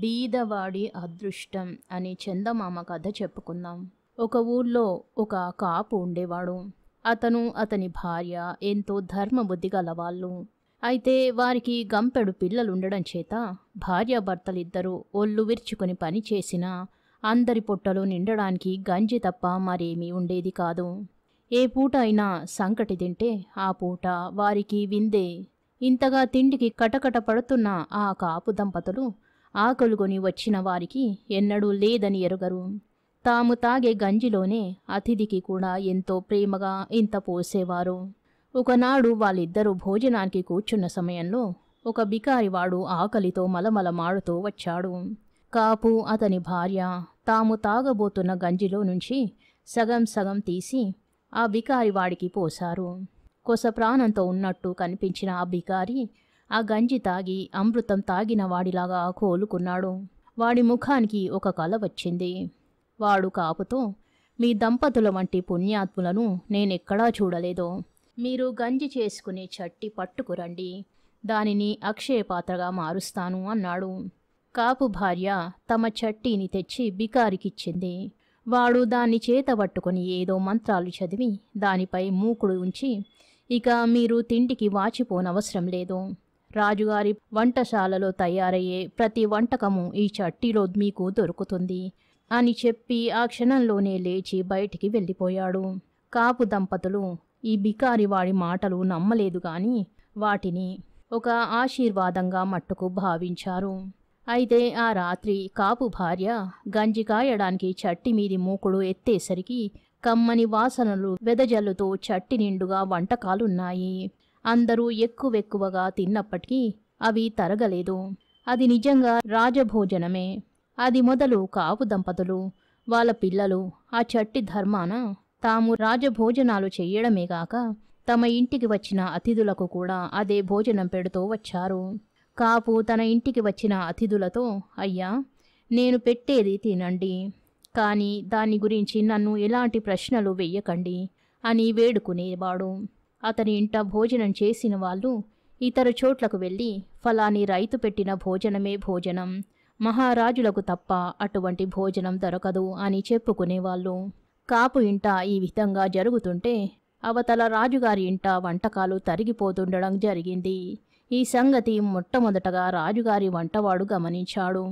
బీదవాడి అదృష్టం అని చందమామ కథ చెప్పుకుందాం ఒక ఊళ్ళో ఒక కాపు ఉండేవాడు అతను అతని భార్య ఎంతో ధర్మబుద్ధి గలవాళ్ళు అయితే వారికి గంపెడు పిల్లలుండడం చేత భార్యాభర్తలిద్దరూ ఒళ్ళు విరుచుకుని పని చేసినా అందరి పొట్టలు నిండడానికి గంజి తప్ప మరేమీ ఉండేది కాదు ఏ పూట అయినా సంకటి తింటే ఆ పూట వారికి విందే ఇంతగా తిండికి కటకట పడుతున్న ఆ కాపు దంపతులు ఆకలుగొని వచ్చిన వారికి ఎన్నడూ లేదని ఎరుగరు తాము తాగే గంజిలోనే అతిథికి కూడా ఎంతో ప్రేమగా ఇంత పోసేవారు ఒకనాడు వాళ్ళిద్దరూ భోజనానికి కూర్చున్న సమయంలో ఒక బికారివాడు ఆకలితో మలమలమాడుతూ వచ్చాడు కాపు అతని భార్య తాము తాగబోతున్న గంజిలో నుంచి సగం సగం తీసి ఆ బికారివాడికి పోశారు కొస ప్రాణంతో ఉన్నట్టు కనిపించిన ఆ బికారి ఆ గంజి తాగి అమృతం తాగిన వాడిలాగా కోలుకున్నాడు వాడి ముఖానికి ఒక కల వచ్చింది వాడు కాపుతో మీ దంపతుల వంటి పుణ్యాత్ములను నేనెక్కడా చూడలేదు మీరు గంజి చేసుకుని చట్టి పట్టుకురండి దానిని అక్షయ పాత్రగా మారుస్తాను అన్నాడు కాపు భార్య తమ చట్టీని తెచ్చి బికారికిచ్చింది వాడు దాన్ని చేత పట్టుకుని ఏదో మంత్రాలు చదివి దానిపై మూకుడు ఉంచి ఇక మీరు తిండికి వాచిపోనవసరం లేదు రాజుగారి వంటశాలలో తయారయ్యే ప్రతి వంటకము ఈ చట్టిలో మీకు దొరుకుతుంది అని చెప్పి ఆ క్షణంలోనే లేచి బయటికి వెళ్ళిపోయాడు కాపు దంపతులు ఈ బికారి వాడి మాటలు నమ్మలేదు గాని వాటిని ఒక ఆశీర్వాదంగా మట్టుకు భావించారు అయితే ఆ రాత్రి కాపు భార్య గంజి కాయడానికి చట్టి మీది మూకుడు ఎత్తేసరికి కమ్మని వాసనలు వెదజల్లుతూ చట్టి నిండుగా వంటకాలున్నాయి అందరూ ఎక్కువెక్కువగా తిన్నప్పటికీ అవి తరగలేదు అది నిజంగా రాజభోజనమే అది మొదలు కాపు దంపతులు వాళ్ళ పిల్లలు ఆ చట్టి ధర్మాన తాము రాజభోజనాలు చేయడమే కాక తమ ఇంటికి వచ్చిన అతిథులకు కూడా అదే భోజనం పెడుతూ వచ్చారు కాపు తన ఇంటికి వచ్చిన అతిథులతో అయ్యా నేను పెట్టేది తినండి కానీ దాని గురించి నన్ను ఎలాంటి ప్రశ్నలు వెయ్యకండి అని వేడుకునేవాడు అతని ఇంట భోజనం చేసిన వాళ్ళు ఇతర చోట్లకు వెళ్ళి ఫలాని రైతు పెట్టిన భోజనమే భోజనం మహారాజులకు తప్ప అటువంటి భోజనం దొరకదు అని చెప్పుకునేవాళ్ళు కాపు ఇంట ఈ విధంగా జరుగుతుంటే అవతల రాజుగారి ఇంట వంటకాలు తరిగిపోతుండడం జరిగింది ఈ సంగతి మొట్టమొదటగా రాజుగారి వంటవాడు గమనించాడు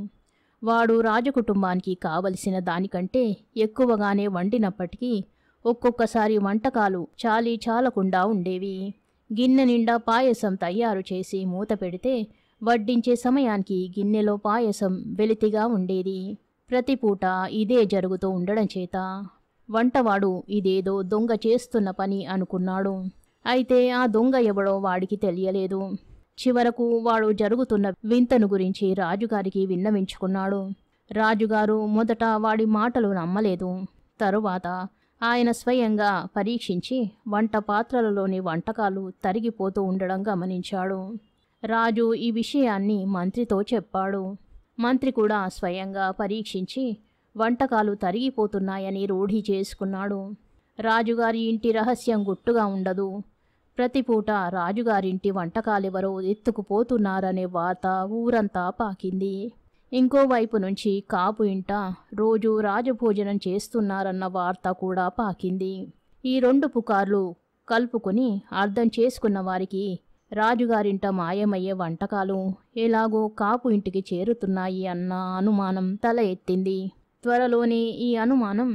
వాడు రాజకుటుంబానికి కావలసిన దానికంటే ఎక్కువగానే వండినప్పటికీ ఒక్కొక్కసారి వంటకాలు చాలీ చాలకుండా ఉండేవి గిన్నె నిండా పాయసం తయారు చేసి మూత పెడితే వడ్డించే సమయానికి గిన్నెలో పాయసం వెలితిగా ఉండేది ప్రతి పూట ఇదే జరుగుతూ ఉండడం చేత వంటవాడు ఇదేదో దొంగ చేస్తున్న పని అనుకున్నాడు అయితే ఆ దొంగ ఎవడో వాడికి తెలియలేదు చివరకు వాడు జరుగుతున్న వింతను గురించి రాజుగారికి విన్నవించుకున్నాడు రాజుగారు మొదట వాడి మాటలు నమ్మలేదు తరువాత ఆయన స్వయంగా పరీక్షించి వంట పాత్రలలోని వంటకాలు తరిగిపోతూ ఉండడం గమనించాడు రాజు ఈ విషయాన్ని మంత్రితో చెప్పాడు మంత్రి కూడా స్వయంగా పరీక్షించి వంటకాలు తరిగిపోతున్నాయని రూఢి చేసుకున్నాడు రాజుగారి ఇంటి రహస్యం గుట్టుగా ఉండదు ప్రతిపూట రాజుగారింటి వంటకాలెవరో ఎత్తుకుపోతున్నారనే వార్త ఊరంతా పాకింది ఇంకోవైపు నుంచి కాపు ఇంట రోజు రాజభోజనం చేస్తున్నారన్న వార్త కూడా పాకింది ఈ రెండు పుకార్లు కలుపుకుని అర్థం చేసుకున్న వారికి రాజుగారింట మాయమయ్యే వంటకాలు ఎలాగో కాపు ఇంటికి చేరుతున్నాయి అన్న అనుమానం తల ఎత్తింది త్వరలోనే ఈ అనుమానం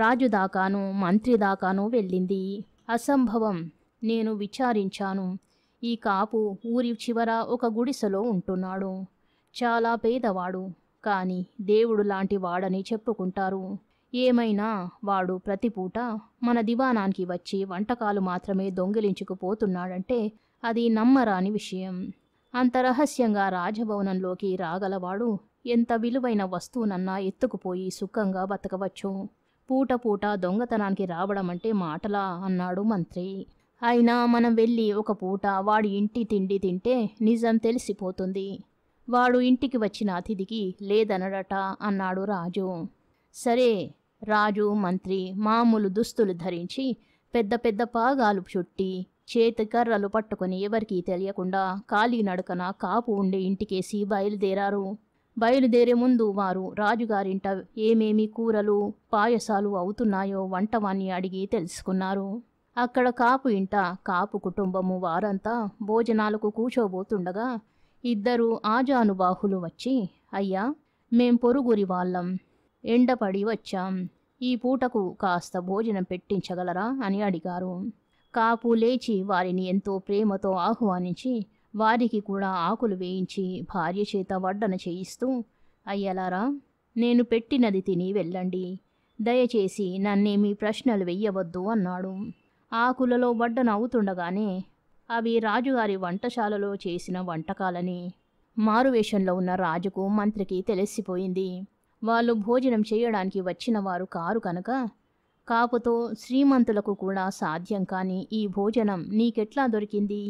రాజు మంత్రిదాకాను మంత్రి వెళ్ళింది అసంభవం నేను విచారించాను ఈ కాపు ఊరి చివర ఒక గుడిసెలో ఉంటున్నాడు చాలా పేదవాడు కానీ దేవుడు లాంటి వాడని చెప్పుకుంటారు ఏమైనా వాడు ప్రతిపూట మన దివానానికి వచ్చి వంటకాలు మాత్రమే దొంగిలించుకుపోతున్నాడంటే అది నమ్మరాని విషయం అంత రహస్యంగా రాజభవనంలోకి రాగలవాడు ఎంత విలువైన వస్తువునన్నా ఎత్తుకుపోయి సుఖంగా బతకవచ్చు పూట పూట దొంగతనానికి రావడం అంటే మాటలా అన్నాడు మంత్రి అయినా మనం వెళ్ళి ఒక పూట వాడి ఇంటి తిండి తింటే నిజం తెలిసిపోతుంది వాడు ఇంటికి వచ్చిన అతిథికి లేదనడట అన్నాడు రాజు సరే రాజు మంత్రి మామూలు దుస్తులు ధరించి పెద్ద పెద్ద పాగాలు చుట్టి చేతి కర్రలు పట్టుకుని ఎవరికీ తెలియకుండా ఖాళీ నడకన కాపు ఉండే ఇంటికేసి బయలుదేరారు బయలుదేరే ముందు వారు రాజుగారింట ఏమేమి కూరలు పాయసాలు అవుతున్నాయో వంటవాన్ని అడిగి తెలుసుకున్నారు అక్కడ కాపు ఇంట కాపు కుటుంబము వారంతా భోజనాలకు కూర్చోబోతుండగా ఇద్దరు ఆజానుబాహులు వచ్చి అయ్యా మేం పొరుగురి వాళ్ళం ఎండపడి వచ్చాం ఈ పూటకు కాస్త భోజనం పెట్టించగలరా అని అడిగారు కాపు లేచి వారిని ఎంతో ప్రేమతో ఆహ్వానించి వారికి కూడా ఆకులు వేయించి భార్య చేత వడ్డన చేయిస్తూ అయ్యలారా నేను పెట్టినది తిని వెళ్ళండి దయచేసి నన్నేమీ ప్రశ్నలు వెయ్యవద్దు అన్నాడు ఆకులలో వడ్డన అవుతుండగానే అవి రాజుగారి వంటశాలలో చేసిన వంటకాలని మారువేషంలో ఉన్న రాజుకు మంత్రికి తెలిసిపోయింది వాళ్ళు భోజనం చేయడానికి వచ్చిన వారు కారు కనుక కాపుతో శ్రీమంతులకు కూడా సాధ్యం కాని ఈ భోజనం నీకెట్లా దొరికింది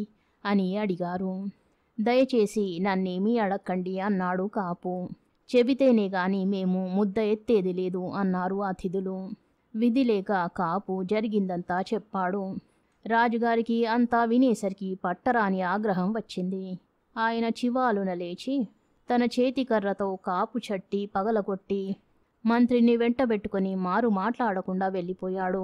అని అడిగారు దయచేసి నన్నేమీ అడక్కండి అన్నాడు కాపు చెబితేనే గాని మేము ముద్ద ఎత్తేది లేదు అన్నారు అతిథులు విధి లేక కాపు జరిగిందంతా చెప్పాడు రాజుగారికి అంతా వినేసరికి పట్టరాని ఆగ్రహం వచ్చింది ఆయన చివాలున లేచి తన చేతికర్రతో కాపు చట్టి పగలగొట్టి మంత్రిని వెంటబెట్టుకుని మారు మాట్లాడకుండా వెళ్ళిపోయాడు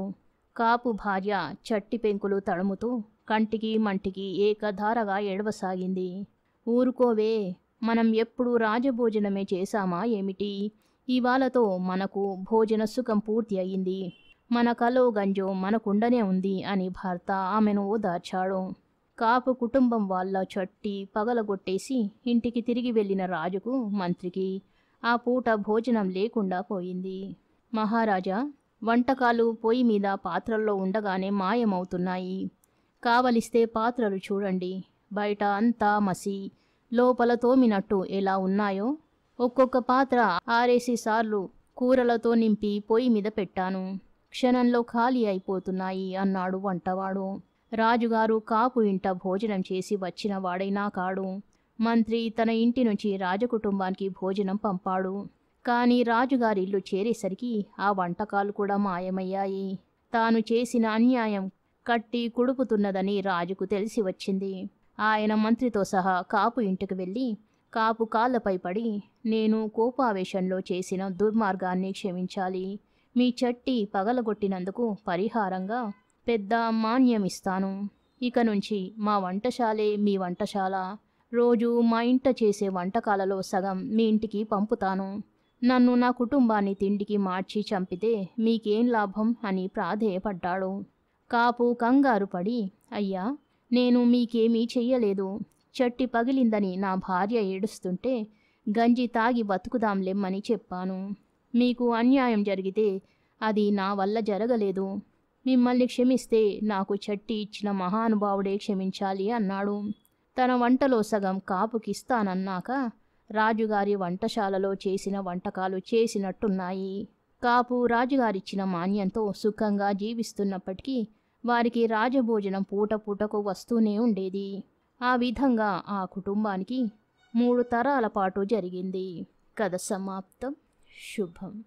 కాపు భార్య చట్టి పెంకులు తడుముతూ కంటికి మంటికి ఏకధారగా ఎడవసాగింది ఊరుకోవే మనం ఎప్పుడు రాజభోజనమే చేశామా ఏమిటి ఇవాళతో మనకు భోజన సుఖం పూర్తి అయింది మన కలో గంజో మనకుండనే ఉంది అని భర్త ఆమెను ఓదార్చాడు కాపు కుటుంబం వాళ్ళ చట్టి పగలగొట్టేసి ఇంటికి తిరిగి వెళ్ళిన రాజుకు మంత్రికి ఆ పూట భోజనం లేకుండా పోయింది మహారాజా వంటకాలు పొయ్యి మీద పాత్రల్లో ఉండగానే మాయమవుతున్నాయి కావలిస్తే పాత్రలు చూడండి బయట అంతా మసి లోపల తోమినట్టు ఎలా ఉన్నాయో ఒక్కొక్క పాత్ర ఆరేసి సార్లు కూరలతో నింపి పొయ్యి మీద పెట్టాను క్షణంలో ఖాళీ అయిపోతున్నాయి అన్నాడు వంటవాడు రాజుగారు కాపు ఇంట భోజనం చేసి వచ్చిన వాడైనా కాడు మంత్రి తన ఇంటి నుంచి రాజకుటుంబానికి భోజనం పంపాడు కానీ రాజుగారిల్లు చేరేసరికి ఆ వంటకాలు కూడా మాయమయ్యాయి తాను చేసిన అన్యాయం కట్టి కుడుపుతున్నదని రాజుకు తెలిసి వచ్చింది ఆయన మంత్రితో సహా కాపు ఇంటికి వెళ్ళి కాపు కాళ్ళపై పడి నేను కోపావేశంలో చేసిన దుర్మార్గాన్ని క్షమించాలి మీ చెట్టి పగలగొట్టినందుకు పరిహారంగా పెద్ద మాన్యమిస్తాను ఇక నుంచి మా వంటశాలే మీ వంటశాల రోజు మా ఇంట చేసే వంటకాలలో సగం మీ ఇంటికి పంపుతాను నన్ను నా కుటుంబాన్ని తిండికి మార్చి చంపితే మీకేం లాభం అని ప్రాధేయపడ్డాడు కాపు కంగారు పడి అయ్యా నేను మీకేమీ చెయ్యలేదు చట్టి పగిలిందని నా భార్య ఏడుస్తుంటే గంజి తాగి బతుకుదాంలేమ్మని చెప్పాను మీకు అన్యాయం జరిగితే అది నా వల్ల జరగలేదు మిమ్మల్ని క్షమిస్తే నాకు చెట్టి ఇచ్చిన మహానుభావుడే క్షమించాలి అన్నాడు తన వంటలో సగం కాపుకిస్తానన్నాక రాజుగారి వంటశాలలో చేసిన వంటకాలు చేసినట్టున్నాయి కాపు రాజుగారిచ్చిన మాన్యంతో సుఖంగా జీవిస్తున్నప్పటికీ వారికి రాజభోజనం పూట పూటకు వస్తూనే ఉండేది ఆ విధంగా ఆ కుటుంబానికి మూడు తరాల పాటు జరిగింది కథ సమాప్తం शुभम